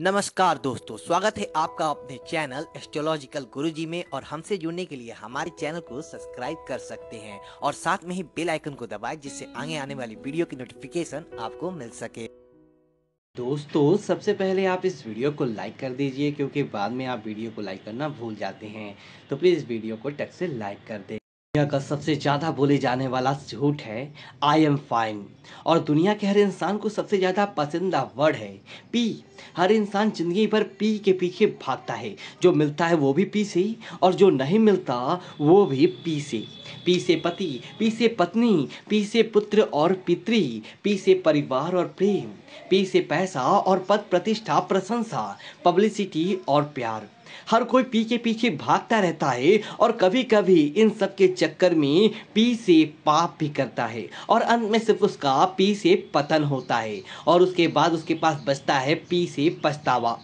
नमस्कार दोस्तों स्वागत है आपका अपने चैनल एस्ट्रोलॉजिकल गुरुजी में और हमसे जुड़ने के लिए हमारे चैनल को सब्सक्राइब कर सकते हैं और साथ में ही बेल आइकन को दबाएं जिससे आगे आने वाली वीडियो की नोटिफिकेशन आपको मिल सके दोस्तों सबसे पहले आप इस वीडियो को लाइक कर दीजिए क्योंकि बाद में आप वीडियो को लाइक करना भूल जाते हैं तो प्लीज़ वीडियो को टक से लाइक कर दे दुनिया का सबसे ज़्यादा बोले जाने वाला झूठ है आई एम फाइन और दुनिया के हर इंसान को सबसे ज़्यादा पसंदीदा वर्ड है पी हर इंसान ज़िंदगी भर पी के पीछे भागता है जो मिलता है वो भी पी से और जो नहीं मिलता वो भी पी से पी से पति पी से पत्नी पी से पुत्र और पित्री पी से परिवार और प्रेम पी से पैसा और पद प्रतिष्ठा प्रशंसा पब्लिसिटी और प्यार हर कोई पी के पीछे भागता रहता है और कभी कभी इन सब के चक्कर में पी से पाप भी करता है और अंत में सिर्फ उसका पी से पतन होता है और उसके बाद उसके पास बचता है पी से पछतावा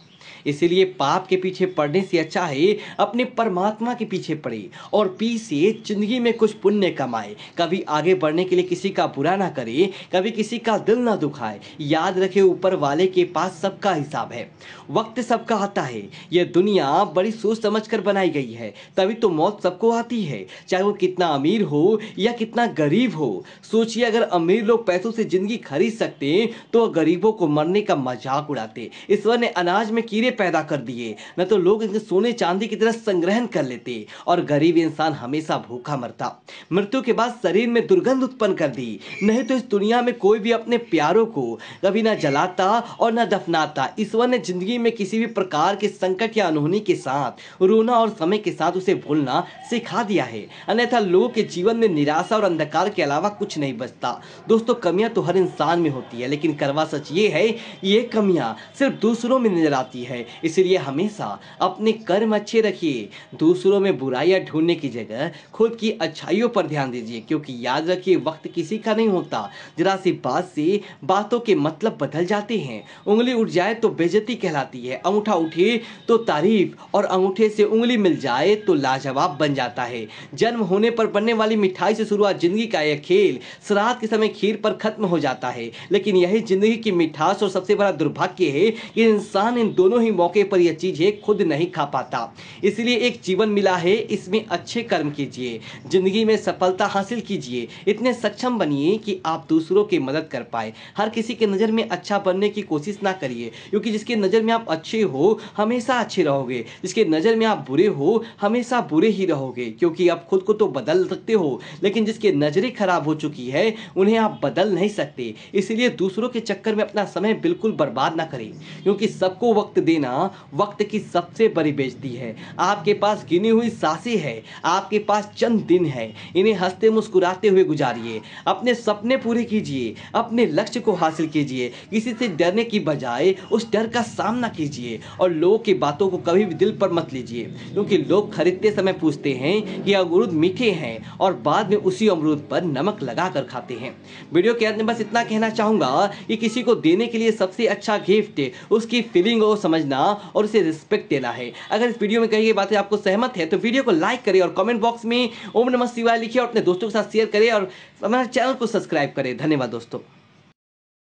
इसीलिए पाप के पीछे पड़ने से अच्छा है अपने परमात्मा के पीछे पड़े और पी से जिंदगी में कुछ पुण्य कमाए कभी आगे बढ़ने के लिए किसी का बुरा ना करे कभी किसी का दिल ना दुखाए याद रखे ऊपर वाले के पास सबका हिसाब है वक्त सबका आता है यह दुनिया बड़ी सोच समझ कर बनाई गई है तभी तो मौत सबको आती है चाहे वो कितना अमीर हो या कितना गरीब हो सोचिए अगर अमीर लोग पैसों से जिंदगी खरीद सकते तो गरीबों को मरने का मजाक उड़ाते ईश्वर ने अनाज में लकीरें पैदा कर दिए न तो लोग इनके सोने चांदी की तरह संग्रहण कर लेते और गरीब इंसान हमेशा भूखा मरता मृत्यु के बाद शरीर में दुर्गंध उत्पन्न कर दी नहीं तो इस दुनिया में कोई भी अपने प्यारों को कभी ना जलाता और न दफनाता ईश्वर ने जिंदगी में किसी भी प्रकार के संकट या अनहोनी के साथ रोना और समय के साथ उसे भूलना सिखा दिया है अन्यथा लोगों के जीवन में निराशा और अंधकार के अलावा कुछ नहीं बचता दोस्तों कमियां तो हर इंसान में होती है लेकिन करवा सच ये है ये कमियां सिर्फ दूसरों में नजर आती है है इसलिए हमेशा अपने कर्म अच्छे रखिए दूसरों में बुराइयाँ ढूंढने की जगह खुद की अच्छाइयों पर ध्यान दीजिए क्योंकि याद रखिए वक्त किसी का नहीं होता जरा सी बात से बातों के मतलब बदल जाते हैं उंगली उठ जाए तो बेजती कहलाती है अंगूठा उठे तो तारीफ और अंगूठे से उंगली मिल जाए तो लाजवाब बन जाता है जन्म होने पर बनने वाली मिठाई से शुरुआत जिंदगी का यह खेल श्राद्ध के समय खीर पर खत्म हो जाता है लेकिन यही जिंदगी की मिठास और सबसे बड़ा दुर्भाग्य है कि इंसान इन दोनों दोनों ही मौके पर यह चीज़ें खुद नहीं खा पाता इसलिए एक जीवन मिला है इसमें अच्छे कर्म कीजिए जिंदगी में सफलता हासिल कीजिए इतने सक्षम बनिए कि आप दूसरों की मदद कर पाए हर किसी के नज़र में अच्छा बनने की कोशिश ना करिए क्योंकि जिसके नज़र में आप अच्छे हो हमेशा अच्छे रहोगे जिसके नज़र में आप बुरे हो हमेशा बुरे ही रहोगे क्योंकि आप खुद को तो बदल सकते हो लेकिन जिसके नज़रें खराब हो चुकी है उन्हें आप बदल नहीं सकते इसलिए दूसरों के चक्कर में अपना समय बिल्कुल बर्बाद ना करें क्योंकि सबको वक्त देना वक्त की सबसे बड़ी बेजती है आपके पास गिनी हुई सांसें हैं आपके पास चंद दिन है इन्हें हंसते मुस्कुराते हुए गुजारिए अपने सपने पूरे कीजिए अपने लक्ष्य को हासिल कीजिए किसी से डरने की बजाय उस डर का सामना कीजिए और लोगों की बातों को कभी भी दिल पर मत लीजिए क्योंकि लोग खरीदते समय पूछते हैं कि अमरूद मीठे हैं और बाद में उसी अमरूद पर नमक लगा कर खाते हैं वीडियो के अंत में बस इतना कहना चाहूँगा कि किसी को देने के लिए सबसे अच्छा गिफ्ट उसकी फीलिंग और समझ समझना और उसे रिस्पेक्ट देना है अगर इस वीडियो में कही गई बातें आपको सहमत है तो वीडियो को लाइक करें और कमेंट बॉक्स में ओम नमः शिवाय लिखिए और अपने दोस्तों के साथ शेयर करें और हमारे चैनल को सब्सक्राइब करें धन्यवाद दोस्तों